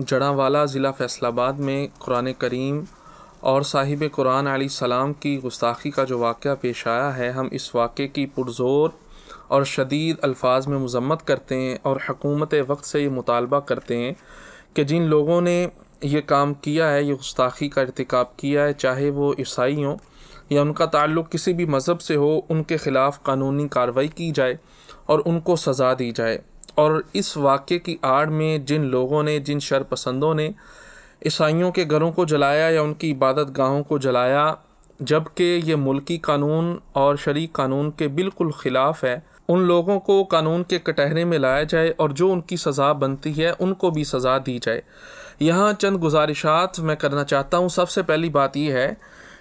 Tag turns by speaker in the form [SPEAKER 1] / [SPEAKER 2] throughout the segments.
[SPEAKER 1] जड़ावाला ज़िला फ़ैसलाबाद में कुरान करीम और साहिब कुरान आली सलाम की गुस्ताखी का जो वाक़ पेश आया है हम इस वाक़े की पुरजोर और शदीद अल्फाज में मजम्मत करते हैं और हकूमत वक्त से ये मुतालबा करते हैं कि जिन लोगों ने यह काम किया है ये गुस्ताखी का इरतकब किया है चाहे वो ईसाई हों या उनका ताल्लुक़ किसी भी मज़हब से हो उनके ख़िलाफ़ कानूनी कार्रवाई की जाए और उनको सज़ा दी जाए और इस वाक़े की आड़ में जिन लोगों ने जिन शरपसंदों ने ईसाइयों के घरों को जलाया या उनकी इबादत गाहों को जलाया जबकि ये मुल्की कानून और शरीक कानून के बिल्कुल ख़िलाफ़ है उन लोगों को कानून के कटहरे में लाया जाए और जो उनकी सज़ा बनती है उनको भी सज़ा दी जाए यहाँ चंद गुजारिशात मैं करना चाहता हूँ सबसे पहली बात यह है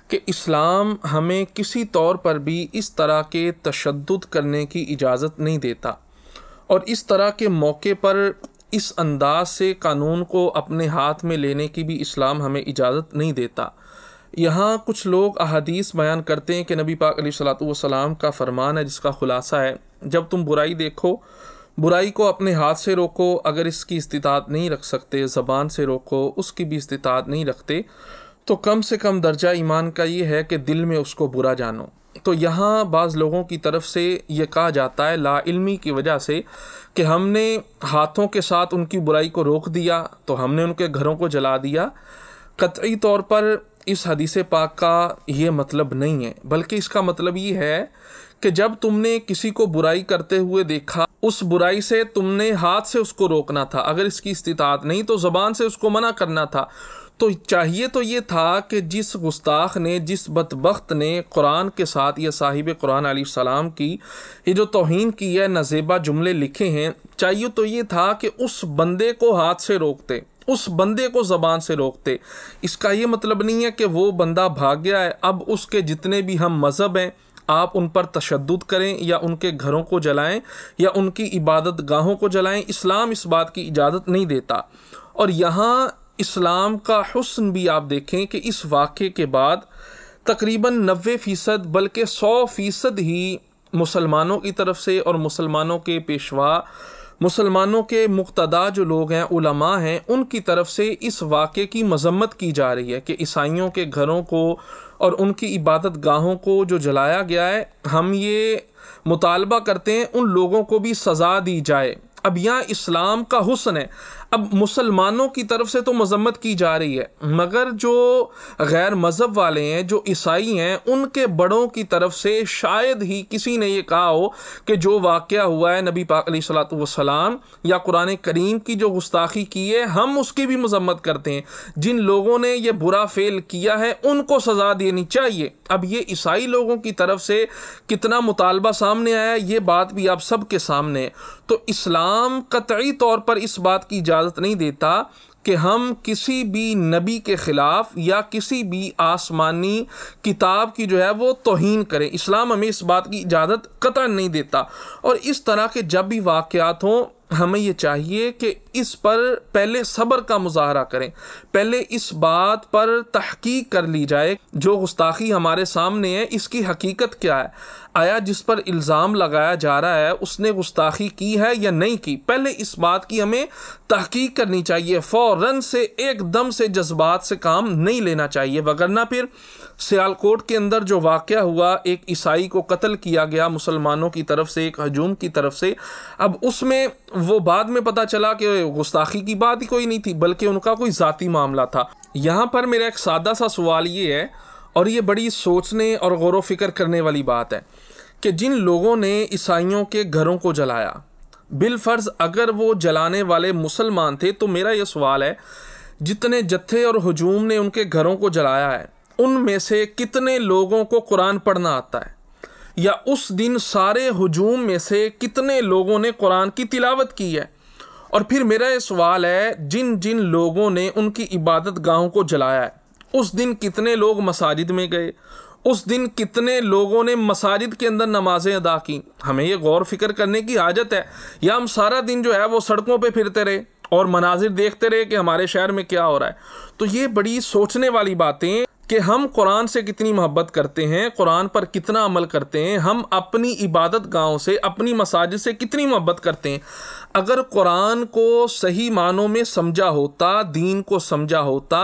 [SPEAKER 1] कि इस्लाम हमें किसी तौर पर भी इस तरह के तशद करने की इजाज़त नहीं देता और इस तरह के मौके पर इस अंदाज से कानून को अपने हाथ में लेने की भी इस्लाम हमें इजाज़त नहीं देता यहाँ कुछ लोग अहदीस बयान करते हैं कि नबी पाक सलाम का फरमान है जिसका ख़ुलासा है जब तुम बुराई देखो बुराई को अपने हाथ से रोको अगर इसकी इस्तात नहीं रख सकते ज़बान से रोको उसकी भी इस्तात नहीं रखते तो कम से कम दर्जा ईमान का ये है कि दिल में उसको बुरा जानो तो यहाँ बाज़ लोगों की तरफ से ये कहा जाता है ला इल्मी की वजह से कि हमने हाथों के साथ उनकी बुराई को रोक दिया तो हमने उनके घरों को जला दिया कतई तौर पर इस हदीस पाक का ये मतलब नहीं है बल्कि इसका मतलब ये है कि जब तुमने किसी को बुराई करते हुए देखा उस बुराई से तुमने हाथ से उसको रोकना था अगर इसकी इस्तात नहीं तो ज़बान से उसको मना करना था तो चाहिए तो ये था कि जिस गुस्ताख ने जिस बदबख्त ने कुरान के साथ या साहिब कुरान सलाम की ये जो तोहन की यह नजेबा जुमले लिखे हैं चाहिए तो ये था कि उस बंदे को हाथ से रोकते उस बंदे को ज़बान से रोकते इसका ये मतलब नहीं है कि वो बंदा भाग गया है अब उसके जितने भी हम मज़हब हैं आप उन पर तशद करें या उनके घरों को जलाएं या उनकी इबादत गाहों को जलाएं इस्लाम इस बात की इजाज़त नहीं देता और यहाँ इस्लाम का हसन भी आप देखें कि इस वाक़े के बाद तकरीबन नबे फ़ीसद बल्कि सौ फ़ीसद ही मुसलमानों की तरफ से और मुसलमानों के पेशवा मुसलमानों के मुक्तदा जो लोग हैं उलमा हैं उनकी तरफ से इस वाक़े की मजम्मत की जा रही है कि ईसाइयों के घरों को और उनकी इबादत गाहों को जो जलाया गया है हम ये मुतालबा करते हैं उन लोगों को भी सज़ा दी जाए अब यहाँ इस्लाम का हुसन है अब मुसलमानों की तरफ से तो मजम्मत की जा रही है मगर जो गैर मज़हब वाले हैं जो ईसाई हैं उनके बड़ों की तरफ से शायद ही किसी ने ये कहा हो कि जो वाक़ हुआ है नबी पाक सलाम या कुरान करीम की जो गुस्ताखी की है हम उसकी भी मजम्मत करते हैं जिन लोगों ने यह बुरा फेल किया है उनको सज़ा देनी चाहिए अब ये ईसाई लोगों की तरफ से कितना मुतालबा सामने आया ये बात भी आप सब के सामने है तो इस्लाम इस्लाम कतई तौर पर इस बात की इजाज़त नहीं देता कि हम किसी भी नबी के ख़िलाफ़ या किसी भी आसमानी किताब की जो है वो तोहन करें इस्लाम हमें इस बात की इजाज़त कतर नहीं देता और इस तरह के जब भी वाक़ हों हमें ये चाहिए कि इस पर पहले सब्र का मुजाहरा करें पहले इस बात पर तहकीक कर ली जाए जो गुस्ताखी हमारे सामने है इसकी हकीकत क्या है आया जिस पर इल्ज़ाम लगाया जा रहा है उसने गुस्ताखी की है या नहीं की पहले इस बात की हमें तहकीक करनी चाहिए फ़ौर से एकदम से जज्बात से काम नहीं लेना चाहिए वगरना फिर सियालकोट के अंदर जो वाक़ हुआ एक ईसाई को कत्ल किया गया मुसलमानों की तरफ से एक हजूम की तरफ से अब उसमें वो बाद में पता चला कि गुस्ताखी की बात ही कोई नहीं थी बल्कि उनका कोई ज़ाती मामला था यहाँ पर मेरा एक सादा सा सवाल ये है और ये बड़ी सोचने और गौर फिक्र करने वाली बात है कि जिन लोगों ने ईसाइयों के घरों को जलाया बिलफर्ज अगर वो जलाने वाले मुसलमान थे तो मेरा ये सवाल है जितने जत्थे और हजूम ने उनके घरों को जलाया है उनमें से कितने लोगों को कुरान पढ़ना आता है या उस दिन सारे हजूम में से कितने लोगों ने कुरान की तिलावत की है और फिर मेरा ये सवाल है जिन जिन लोगों ने उनकी इबादत गाहों को जलाया है उस दिन कितने लोग मसाजिद में गए उस दिन कितने लोगों ने मसाजिद के अंदर नमाज़ें अदा की हमें ये गौर फिक्र करने की हाजत है या हम सारा दिन जो है वो सड़कों पे फिरते रहे और मनाजिर देखते रहे कि हमारे शहर में क्या हो रहा है तो ये बड़ी सोचने वाली बातें कि हम कुरान से कितनी मोहब्बत करते हैं कुरान पर कितना अमल करते हैं हम अपनी इबादत गाहों से अपनी मसाजिद से कितनी मोहब्बत करते हैं अगर कुरान को सही मानों में समझा होता दीन को समझा होता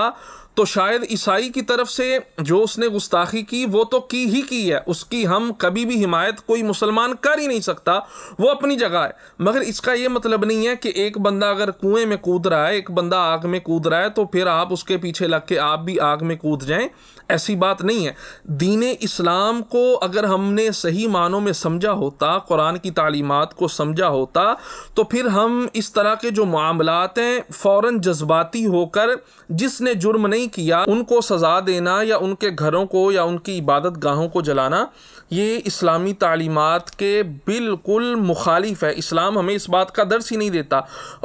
[SPEAKER 1] तो शायद ईसाई की तरफ से जो उसने गुस्ताखी की वो तो की ही की है उसकी हम कभी भी हिमायत कोई मुसलमान कर ही नहीं सकता वो अपनी जगह है मगर इसका ये मतलब नहीं है कि एक बंदा अगर कुएं में कूद रहा है एक बंदा आग में कूद रहा है तो फिर आप उसके पीछे लग के आप भी आग में कूद जाएं ऐसी बात नहीं है दीन इस्लाम को अगर हमने सही मानों में समझा होता कुरान की तालीमत को समझा होता तो फिर हम इस तरह के जो मामलात हैं फ़ौर जज्बाती होकर जिसने जुर्म नहीं किया उनको सज़ा देना या उनके घरों को या उनकी इबादत गाहों को जलाना ये इस्लामी तालीमत के बिल्कुल मुखालिफ है इस्लाम हमें इस बात का दर्श ही नहीं देता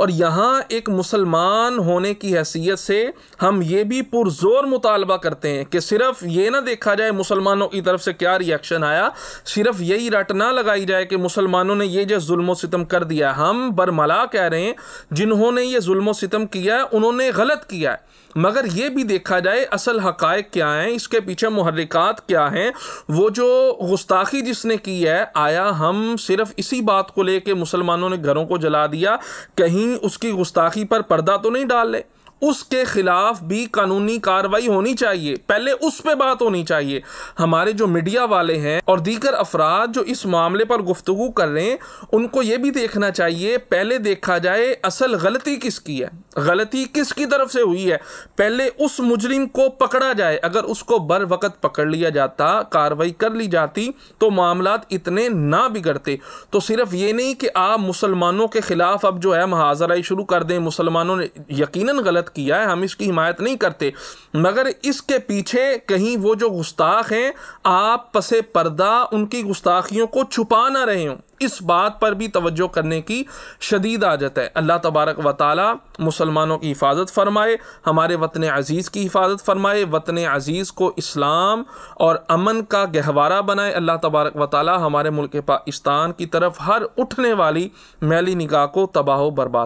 [SPEAKER 1] और यहाँ एक मुसलमान होने की हैसियत से हम ये भी पुरज़ोर मुतालबा करते हैं कि सिर्फ ये ना देखा जाए मुसलमानों की तरफ से क्या रिएक्शन आया सिर्फ यही रट ना लगाई जाए कि मुसलमानों ने यह जो जुल्म सितम कर दिया हम बरमला कह रहे हैं जिन्होंने ये जुल्म सितम किया है उन्होंने गलत किया है मगर ये भी देखा जाए असल हकायक क्या हैं इसके पीछे महरिकात क्या हैं वो जो गुस्ताखी जिसने की है आया हम सिर्फ इसी बात को लेके मुसलमानों ने घरों को जला दिया कहीं उसकी गुस्ताखी पर पर्दा तो नहीं डाल ले उसके खिलाफ भी कानूनी कार्रवाई होनी चाहिए पहले उस पर बात होनी चाहिए हमारे जो मीडिया वाले हैं और दीगर अफराद जो इस मामले पर गुफ्तु कर रहे हैं उनको ये भी देखना चाहिए पहले देखा जाए असल गलती किसकी है गलती किसकी तरफ से हुई है पहले उस मुजरिम को पकड़ा जाए अगर उसको बर वक्त पकड़ लिया जाता कार्रवाई कर ली जाती तो मामला इतने ना बिगड़ते तो सिर्फ ये नहीं कि आप मुसलमानों के ख़िलाफ़ अब जो है महाजराई शुरू कर दें मुसलमानों ने यकीन गलत गलत किया है हम इसकी हिमायत नहीं करते मगर इसके पीछे कहीं वो जो गुस्ताख हैं आप पसे पर्दा उनकी गुस्ताखियों को छुपा ना रहे हों इस बात पर भी तवज्जो करने की शदीद आदत है अल्लाह तबारक व ताली मुसलमानों की हिफाजत फरमाए हमारे वतन अज़ीज़ की हिफाजत फरमाए वतन अज़ीज़ को इस्लाम और अमन का गहवारा बनाए अल्लाह तबारक व ताली हमारे मुल्क पाकिस्तान की तरफ हर उठने वाली मैली निगाह को तबाह बर्बाद